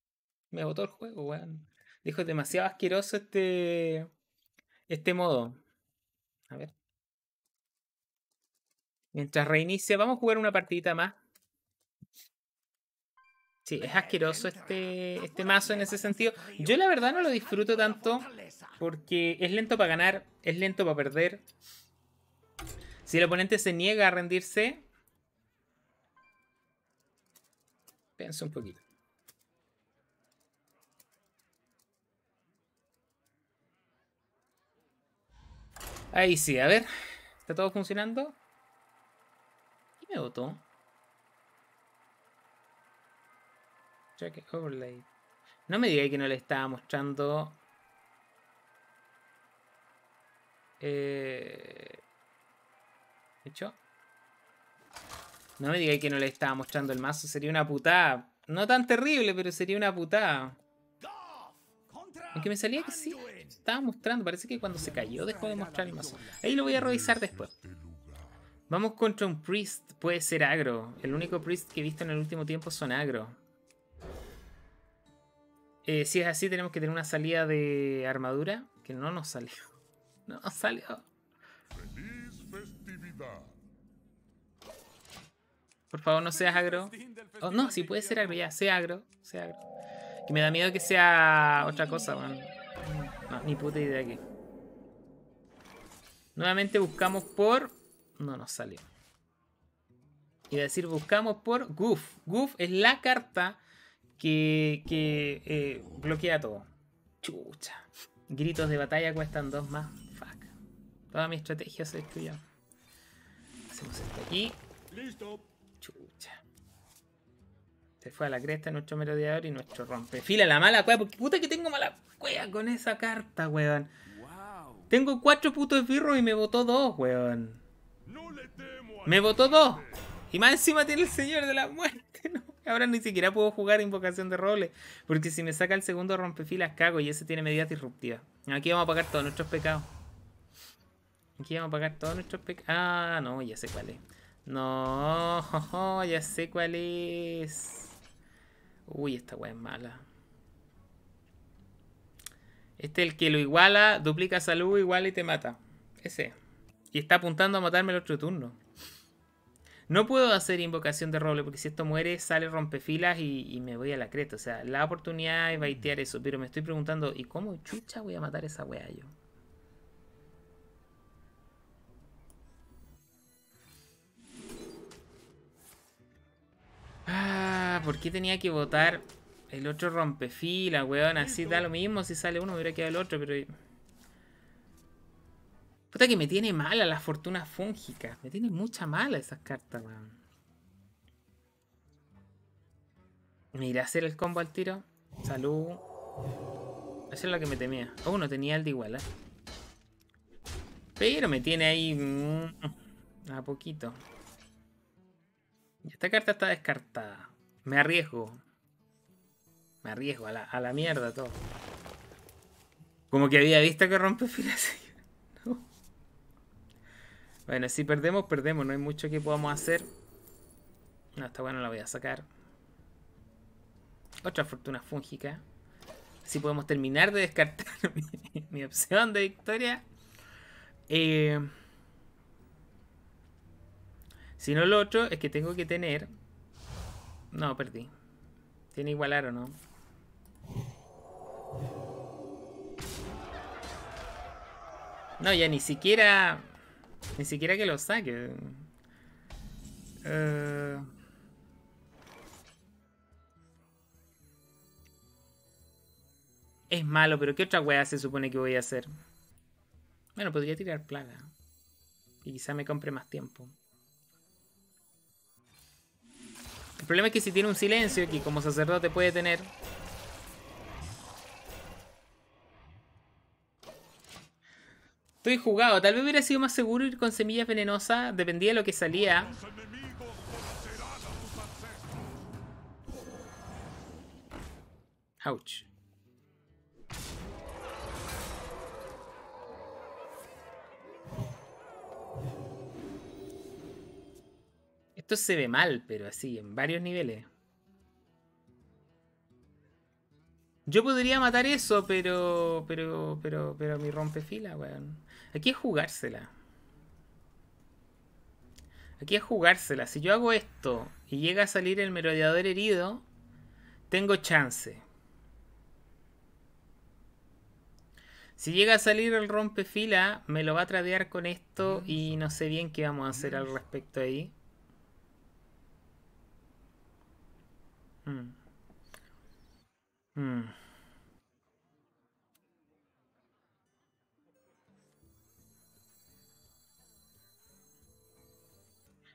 me botó el juego, weón. Dijo, demasiado asqueroso este... Este modo. A ver. Mientras reinicia, vamos a jugar una partidita más. Sí, es asqueroso este, este mazo en ese sentido. Yo la verdad no lo disfruto tanto porque es lento para ganar, es lento para perder. Si el oponente se niega a rendirse... Pienso un poquito. Ahí sí, a ver. ¿Está todo funcionando? ¿Y me botó? Check overlay. No me diga que no le estaba mostrando... Eh... ¿Hecho? No me diga que no le estaba mostrando el mazo. Sería una putada. No tan terrible, pero sería una putada. Aunque me salía que sí estaba mostrando. Parece que cuando se cayó dejó de mostrar el mazo. Ahí lo voy a revisar después. Vamos contra un priest. Puede ser agro. El único priest que he visto en el último tiempo son agro. Eh, si es así, tenemos que tener una salida de armadura. Que no nos salió. No nos salió. Por favor, no seas agro. Oh, no, si puede ser agro, ya, sea agro, sea agro. Que me da miedo que sea otra cosa, bueno ni puta idea aquí. Nuevamente buscamos por... No nos salió. Y decir, buscamos por Goof. Goof es la carta que, que eh, bloquea todo. Chucha. Gritos de batalla cuestan dos más. Fuck. Toda mi estrategia se destruyó. Hacemos esto aquí. Listo. Chucha. Se fue a la cresta nuestro merodeador y nuestro rompe fila La mala puta que tengo mala con esa carta, weón. Tengo cuatro putos birros y me botó dos, weón. me botó dos. Y más encima tiene el señor de la muerte, Ahora ni siquiera puedo jugar invocación de roles Porque si me saca el segundo rompefilas, cago. Y ese tiene medidas disruptiva. Aquí vamos a pagar todos nuestros pecados. Aquí vamos a pagar todos nuestros pecados. Ah, no, ya sé cuál es. No, ya sé cuál es. Uy, esta weá es mala. Este es el que lo iguala, duplica salud, iguala y te mata. Ese. Y está apuntando a matarme el otro turno. No puedo hacer invocación de roble porque si esto muere sale rompefilas y, y me voy a la creta. O sea, la oportunidad es baitear mm. eso. Pero me estoy preguntando, ¿y cómo chucha voy a matar a esa wea yo? Ah, ¿por qué tenía que votar el otro rompe fila, weón. Así da lo mismo. Si sale uno, me hubiera quedado el otro, pero. Puta que me tiene mala la fortuna fúngica. Me tiene mucha mala esas cartas, weón. a hacer el combo al tiro. Salud. Esa es la que me temía. Aún oh, no tenía el de igual, ¿eh? Pero me tiene ahí... Mm, a poquito. Esta carta está descartada. Me arriesgo. Me arriesgo a la, mierda todo. Como que había visto que rompe filas. Bueno, si perdemos, perdemos. No hay mucho que podamos hacer. No, está bueno, la voy a sacar. Otra fortuna fúngica. Si podemos terminar de descartar mi, opción de victoria. Eh, si no, lo otro es que tengo que tener... No, perdí. Tiene igualar o no. No, ya ni siquiera... Ni siquiera que lo saque. Eh. Es malo, pero ¿qué otra weá se supone que voy a hacer? Bueno, podría tirar plaga. Y quizá me compre más tiempo. El problema es que si tiene un silencio, que como sacerdote puede tener, Estoy jugado. Tal vez hubiera sido más seguro ir con semillas venenosas. Dependía de lo que salía. Ouch. Esto se ve mal, pero así, en varios niveles. Yo podría matar eso, pero... Pero, pero, pero mi rompefila, weón. Aquí es jugársela. Aquí es jugársela. Si yo hago esto y llega a salir el merodeador herido, tengo chance. Si llega a salir el rompefila, me lo va a tradear con esto y mm. no sé bien qué vamos a hacer al respecto ahí. Hmm...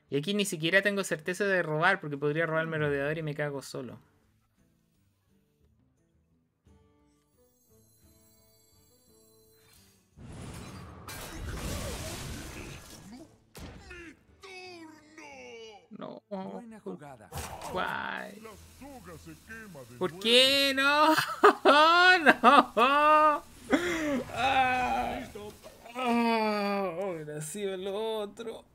Y aquí ni siquiera tengo certeza de robar, porque podría robar el merodeador y me cago solo. No. Buena jugada. Guay. ¿Por qué no? no. Ah. ah oh, el otro.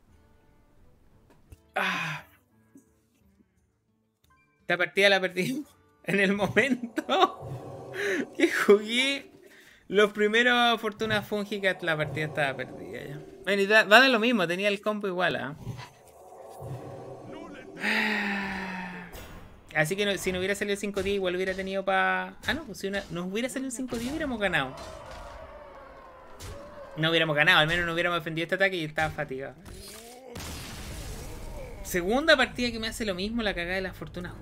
Esta partida la perdí en el momento que jugué los primeros Fortuna Fúngica La partida estaba perdida ya. Bueno, y va de lo mismo, tenía el combo igual. ¿ah? Así que si no hubiera salido 5 d igual hubiera tenido para. Ah, no, pues si nos hubiera salido 5 d hubiéramos ganado. No hubiéramos ganado, al menos no hubiéramos defendido este ataque y estaba fatigado. Segunda partida que me hace lo mismo, la cagada de las fortunas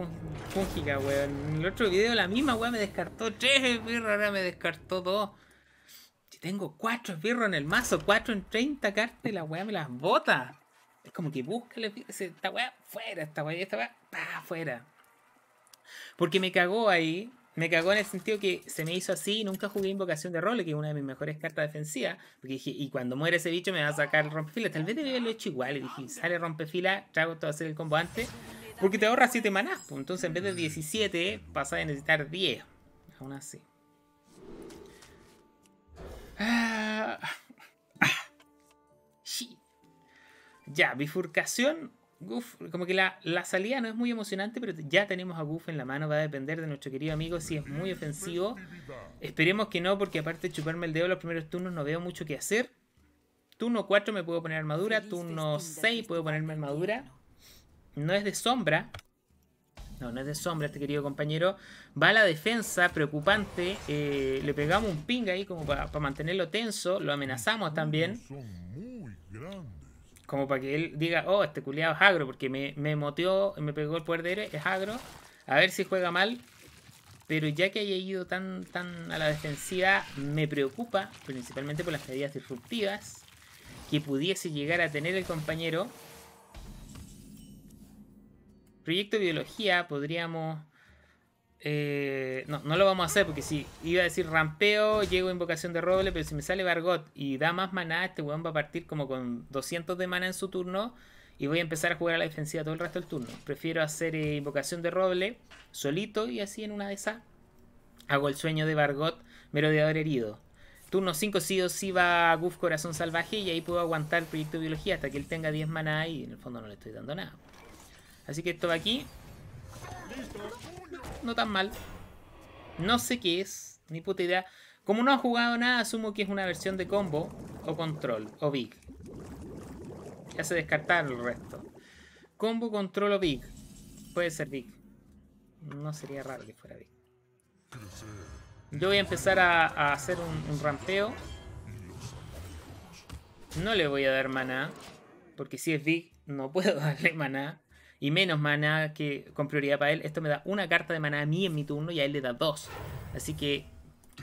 fúngica, weón. En el otro video la misma weón me descartó tres esbirros, ahora me descartó dos. Si tengo cuatro esbirros en el mazo, cuatro en 30 cartas y la weón me las bota. Es como que busca esta weón, fuera, esta weón, esta weón, pa, fuera. Porque me cagó ahí me cagó en el sentido que se me hizo así, nunca jugué Invocación de Role, que es una de mis mejores cartas defensivas, y cuando muere ese bicho me va a sacar el rompefila, tal vez debía haberlo hecho igual, y dije, sale rompefila, trago todo a hacer el combo antes, porque te ahorra 7 manás, pues, entonces en vez de 17 pasa a necesitar 10, aún así. Ah. Ah. Ya, bifurcación como que la, salida no es muy emocionante, pero ya tenemos a Goof en la mano. Va a depender de nuestro querido amigo si es muy ofensivo. Esperemos que no, porque aparte de chuparme el dedo los primeros turnos no veo mucho que hacer. Turno 4 me puedo poner armadura. Turno 6 puedo ponerme armadura. No es de sombra. No, no es de sombra este querido compañero. Va a la defensa, preocupante. Eh, le pegamos un ping ahí como para mantenerlo tenso. Lo amenazamos también. muy como para que él diga, oh, este culiado es agro, porque me, me moteó, me pegó el poder de héroe, es agro, a ver si juega mal. Pero ya que haya ido tan, tan a la defensiva, me preocupa, principalmente por las medidas disruptivas que pudiese llegar a tener el compañero. Proyecto biología, podríamos eh, no, no lo vamos a hacer porque si iba a decir rampeo, llego a invocación de roble, pero si me sale Bargot y da más maná, este weón va a partir como con 200 de maná en su turno y voy a empezar a jugar a la defensiva todo el resto del turno. Prefiero hacer eh, invocación de roble solito y así en una de esas hago el sueño de Bargot, merodeador herido. Turno 5 sí o sí va a Goof Corazón Salvaje y ahí puedo aguantar el proyecto de biología hasta que él tenga 10 maná y en el fondo no le estoy dando nada. Así que esto va aquí no tan mal. No sé qué es, ni puta idea. Como no ha jugado nada, asumo que es una versión de combo, o control, o big. Ya se descartaron el resto. Combo, control o big. Puede ser big. No sería raro que fuera big. Yo voy a empezar a, hacer un, un, rampeo. No le voy a dar maná. Porque si es big, no puedo darle maná y menos mana que con prioridad para él. Esto me da una carta de mana a mí en mi turno y a él le da dos. Así que,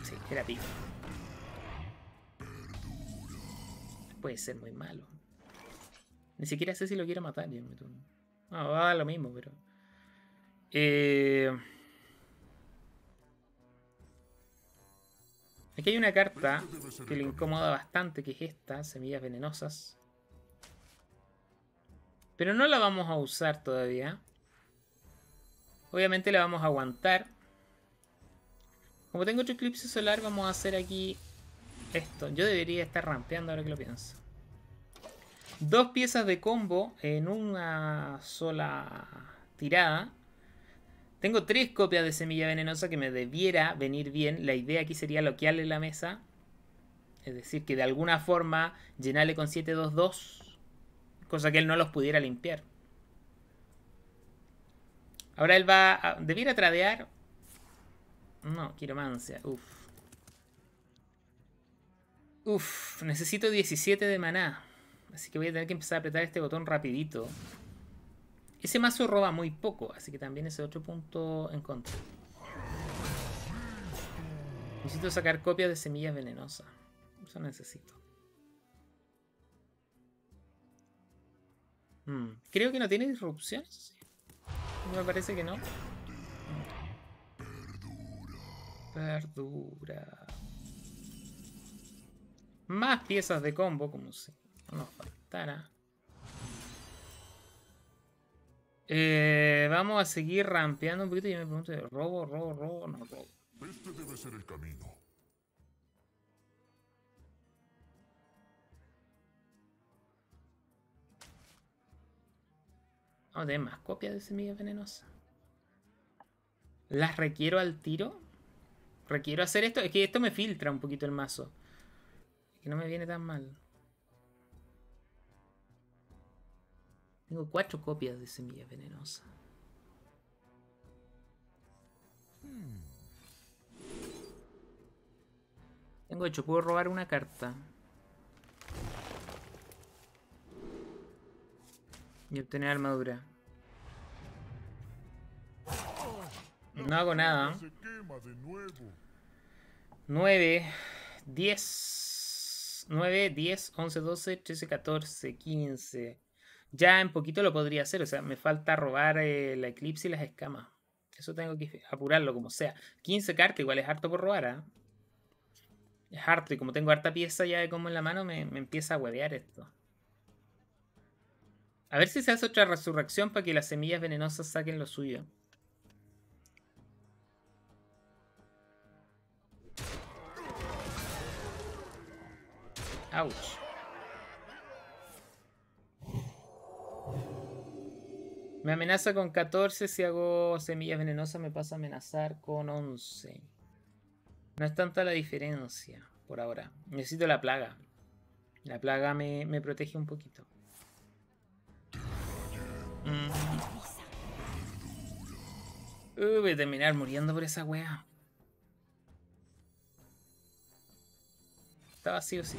sí, era pico. Puede ser muy malo. Ni siquiera sé si lo quiero matar yo en mi turno. Ah, va a dar lo mismo, pero... Eh... Aquí hay una carta que le incomoda bastante, que es esta, Semillas Venenosas. Pero no la vamos a usar todavía. Obviamente la vamos a aguantar. Como tengo otro eclipse solar, vamos a hacer aquí esto. Yo debería estar rampeando ahora que lo pienso. Dos piezas de combo en una sola tirada. Tengo tres copias de semilla venenosa que me debiera venir bien. La idea aquí sería loquearle la mesa. Es decir, que de alguna forma llenarle con 722 cosa que él no los pudiera limpiar. Ahora él va a... ¿Debiera tradear? No, quiromancia. Uf. Uf, necesito 17 de maná. Así que voy a tener que empezar a apretar este botón rapidito. Ese mazo roba muy poco, así que también ese otro punto en contra. Necesito sacar copias de semillas venenosas. Eso necesito. Hmm. Creo que no tiene disrupción Me parece que no. Perdura Más piezas de combo, como si no nos faltara. Eh, vamos a seguir rampeando un poquito. Yo me pregunto, ¿robo, robo, robo? No, robo. Este debe ser el camino. Vamos a más copias de semillas venenosas. ¿Las requiero al tiro? ¿Requiero hacer esto? Es que esto me filtra un poquito el mazo. que no me viene tan mal. Tengo cuatro copias de semillas venenosas. Hmm. Tengo hecho, puedo robar una carta. Y obtener armadura. No hago nada. 9, 10, 9, 10, 11, 12, 13, 14, 15. Ya en poquito lo podría hacer. O sea, me falta robar eh, la eclipse y las escamas. Eso tengo que apurarlo como sea. 15 cartas igual es harto por robar, ¿ah? Es harto. Y como tengo harta pieza ya de como en la mano, me, me empieza a huevear esto. A ver si se hace otra resurrección para que las semillas venenosas saquen lo suyo. Ouch. Me amenaza con 14. Si hago semillas venenosas me pasa a amenazar con 11. No es tanta la diferencia por ahora. Necesito la plaga. La plaga me protege un poquito voy a terminar muriendo por esa wea. Estaba así o sí.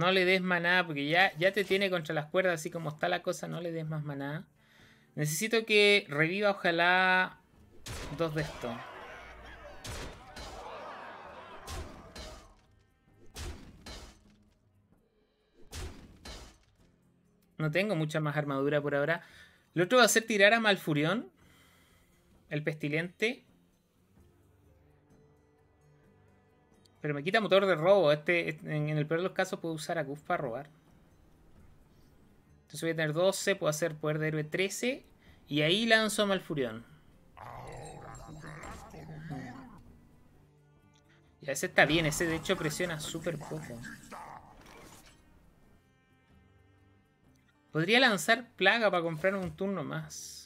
No le des maná porque ya, ya te tiene contra las cuerdas, así como está la cosa, no le des más maná. Necesito que reviva, ojalá, dos de estos. No tengo mucha más armadura por ahora. Lo otro va a ser tirar a Malfurión, el pestilente. Pero me quita motor de robo. Este, este en, el peor de los casos puedo usar a Goof para robar. Entonces voy a tener 12, puedo hacer poder de héroe 13. Y ahí lanzo a Malfurión. Ya ese está bien, ese de hecho presiona súper poco. Podría lanzar plaga para comprar un turno más.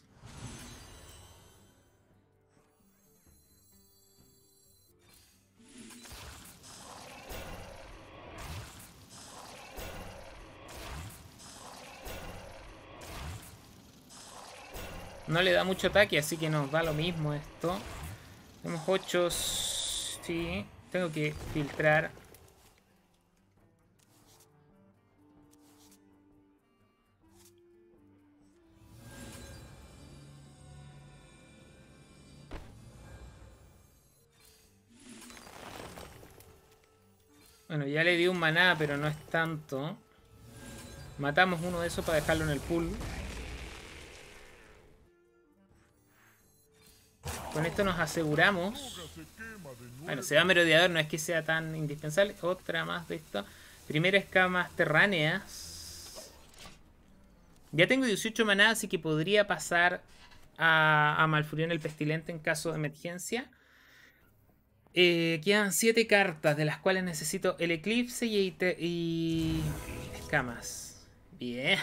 No le da mucho ataque, así que nos da lo mismo esto. Tenemos 8. Sí, tengo que filtrar. Bueno, ya le di un maná, pero no es tanto. Matamos uno de esos para dejarlo en el pool. Con esto nos aseguramos... Bueno, se va merodeador, no es que sea tan indispensable. Otra más de esto. Primera escamas terráneas. Ya tengo 18 manadas, y que podría pasar a, a Malfurión el Pestilente en caso de emergencia. Eh, quedan 7 cartas, de las cuales necesito el Eclipse y, y... escamas. Bien.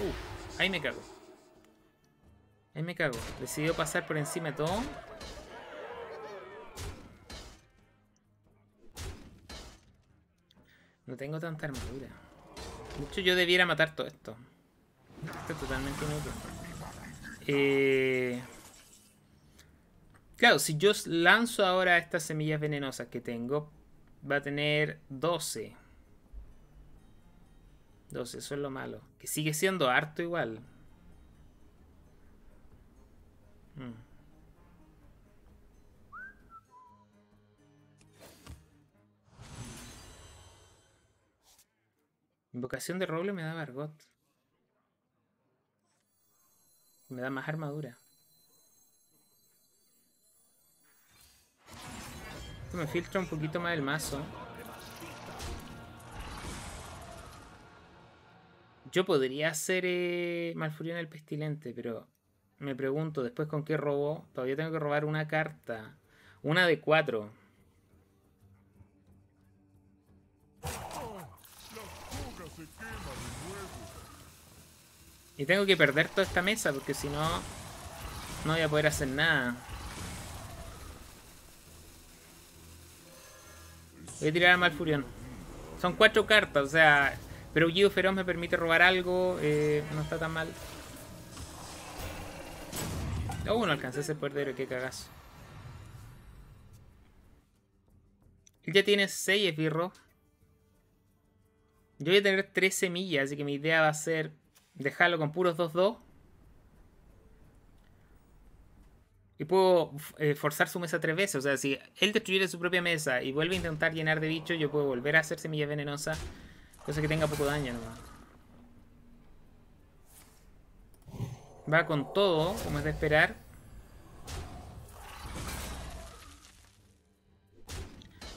Uh, ahí me cago. Ahí me cago. Decidió pasar por encima de todo. No tengo tanta armadura. De hecho, yo debiera matar todo esto. Esto es totalmente inútil. Eh, claro, si yo lanzo ahora estas semillas venenosas que tengo, va a tener 12. 12, eso es lo malo. Que sigue siendo harto igual. Mm. Invocación de roble me da Bargot. Me da más armadura. Esto me filtra un poquito más el mazo. Yo podría hacer eh, Malfurión el Pestilente, pero me pregunto después con qué robo. Todavía tengo que robar una carta. Una de cuatro. Y tengo que perder toda esta mesa porque si no, no voy a poder hacer nada. Voy a tirar a Malfurión. Son cuatro cartas, o sea, pero Guido Feroz me permite robar algo. Eh, no está tan mal. Oh, no alcancé ese perdero, qué cagazo. Él ya tiene 6 esbirro. Yo voy a tener 3 semillas, así que mi idea va a ser dejarlo con puros 2-2. Y puedo eh, forzar su mesa tres veces. O sea, si él destruyera su propia mesa y vuelve a intentar llenar de bichos, yo puedo volver a hacer semillas venenosas Cosa que tenga poco daño nomás. Va con todo, como es de esperar.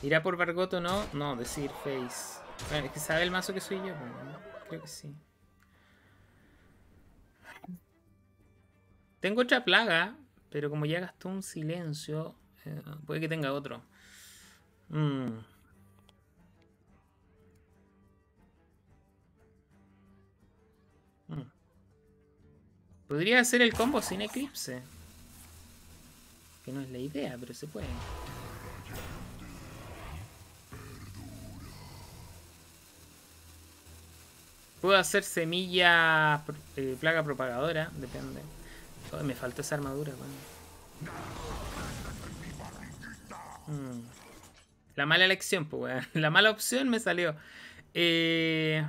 ¿Irá por Bargoto o no? No, decir Face. Bueno, es que sabe el mazo que soy yo. creo que sí. Tengo otra plaga, pero como ya gastó un silencio, eh, puede que tenga otro. Mmm... Podría hacer el combo sin eclipse. Que no es la idea, pero se puede. Puedo hacer semilla eh, plaga propagadora, depende. me faltó esa armadura, mm. La mala elección, pues, La mala opción me salió. Eh...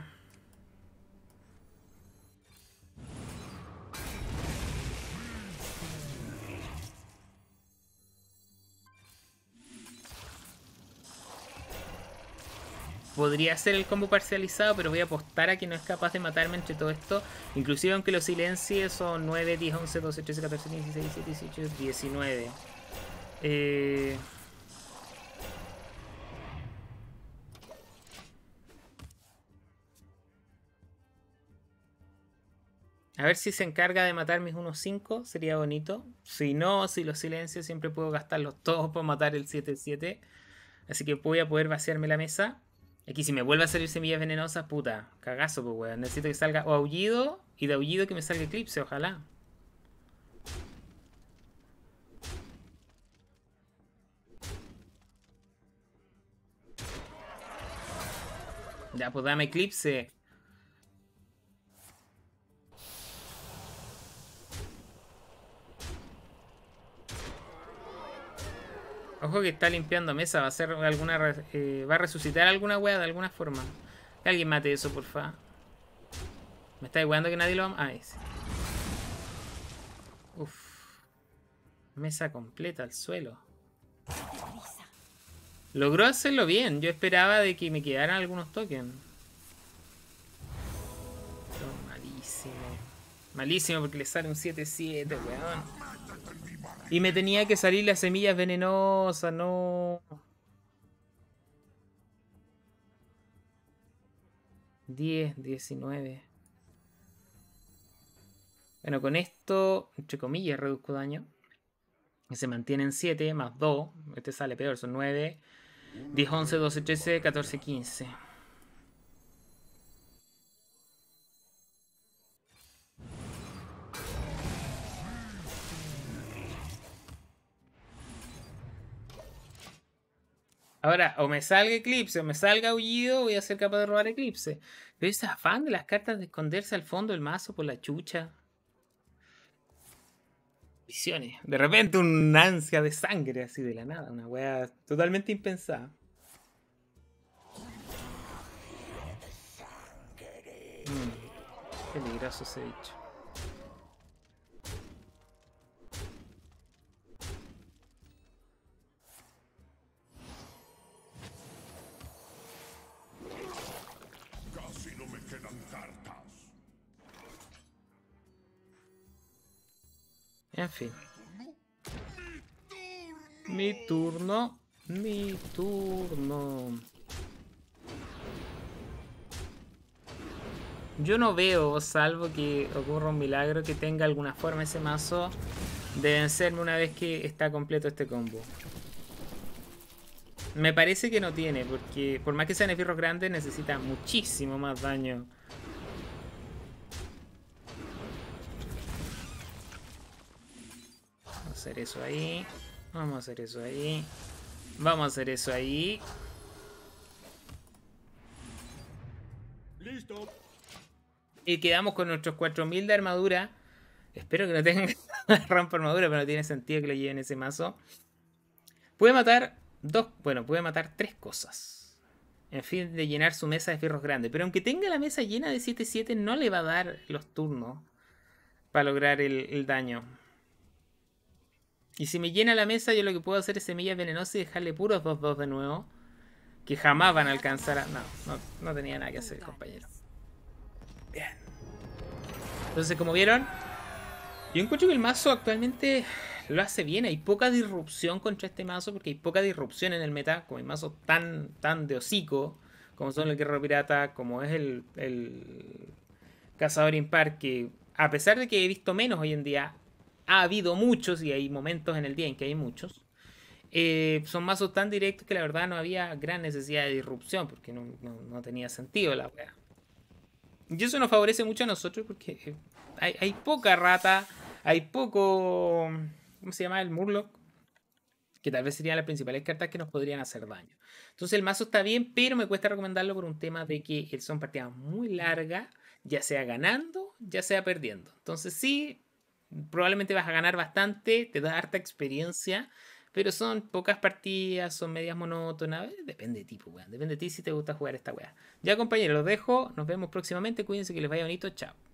podría ser el combo parcializado, pero voy a apostar a que no es capaz de matarme entre todo esto. Inclusive aunque los silencios son 9, 10, 11, 12, 13, 14, 15, 16, 17, 18, 19. A ver si se encarga de matar mis 1-5, sería bonito. Si no, si los silencio, siempre puedo gastarlos todos para matar el 7-7. Así que voy a poder vaciarme la mesa. Aquí si me vuelve a salir semillas venenosas, puta, cagazo, pues, weón. Necesito que salga o aullido y de aullido que me salga eclipse, ojalá. Ya, pues dame eclipse. Ojo que está limpiando mesa. Va a hacer alguna. Eh, va a resucitar alguna wea de alguna forma. Que alguien mate eso, porfa. Me está igualando que nadie lo ama. Ah, ese. Uf. Mesa completa al suelo. Logró hacerlo bien. Yo esperaba de que me quedaran algunos tokens. malísimo. Malísimo porque le sale un 7-7, weón. Y me tenía que salir las semillas venenosas, no. 10, 19. Bueno, con esto, entre comillas, reduzco daño. Se mantienen 7 más 2. Este sale peor, son 9. 10, 11, 12, 13, 14, 15. Ahora, o me salga Eclipse, o me salga Aullido, voy a ser capaz de robar Eclipse. Pero ese afán de las cartas de esconderse al fondo del mazo por la chucha. Visiones. De repente un ansia de sangre así de la nada. Una wea totalmente impensada. Mm, peligroso ese hecho En fin. Mi turno. Mi turno. Yo no veo, salvo que ocurra un milagro, que tenga alguna forma ese mazo de vencerme una vez que está completo este combo. Me parece que no tiene, porque por más que sean esbirros grandes, necesita muchísimo más daño hacer eso ahí. Vamos a hacer eso ahí. Vamos a hacer eso ahí. Listo. Y quedamos con nuestros 4000 de armadura. Espero que no tengan que armadura, pero no tiene sentido que lo lleven ese mazo. Puede matar dos, bueno, puede matar tres cosas. En fin, de llenar su mesa de fierros grandes. Pero aunque tenga la mesa llena de 7-7, no le va a dar los turnos para lograr el daño. Y si me llena la mesa, yo lo que puedo hacer es semillas venenosas y dejarle puros 2-2 de nuevo. Que jamás van a alcanzar a... No, no, tenía nada que hacer, compañero. Bien. Entonces, como vieron, yo encuentro que el mazo actualmente lo hace bien. Hay poca disrupción contra este mazo porque hay poca disrupción en el meta. con el mazo tan, tan de hocico, como son el Guerrero Pirata, como es el, el Cazador Impar, que a pesar de que he visto menos hoy en día, ha habido muchos, y hay momentos en el día en que hay muchos, eh, son mazos tan directos que la verdad no había gran necesidad de disrupción, porque no, tenía sentido la wea. Y eso nos favorece mucho a nosotros porque eh, hay, hay, poca rata, hay poco. ¿Cómo se llama? El Murloc. Que tal vez serían las principales cartas que nos podrían hacer daño. Entonces el mazo está bien, pero me cuesta recomendarlo por un tema de que son partidas muy largas, ya sea ganando, ya sea perdiendo. Entonces sí, probablemente vas a ganar bastante, te da harta experiencia, pero son pocas partidas, son medias monótonas. Eh, depende de ti, pues, Depende de ti si te gusta jugar esta weá. Ya, compañeros, los dejo. Nos vemos próximamente. Cuídense que les vaya bonito. Chao.